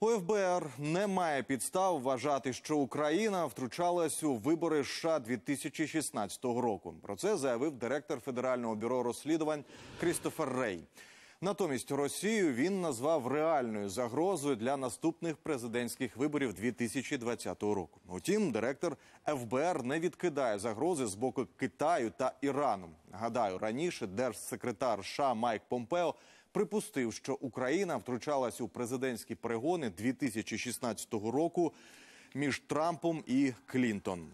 УФБР не має підстав вважати, що Україна втручалась у вибори США 2016 року. Про це заявив директор федерального бюро розслідувань Крістофер Рей. Натомість Росію він назвав реальною загрозою для наступних президентських виборів 2020 року. Утім, директор ФБР не відкидає загрози з боку Китаю та Ірану. Гадаю, раніше держсекретар США Майк Помпео припустив, що Україна втручалась у президентські перегони 2016 року між Трампом і Клінтоном.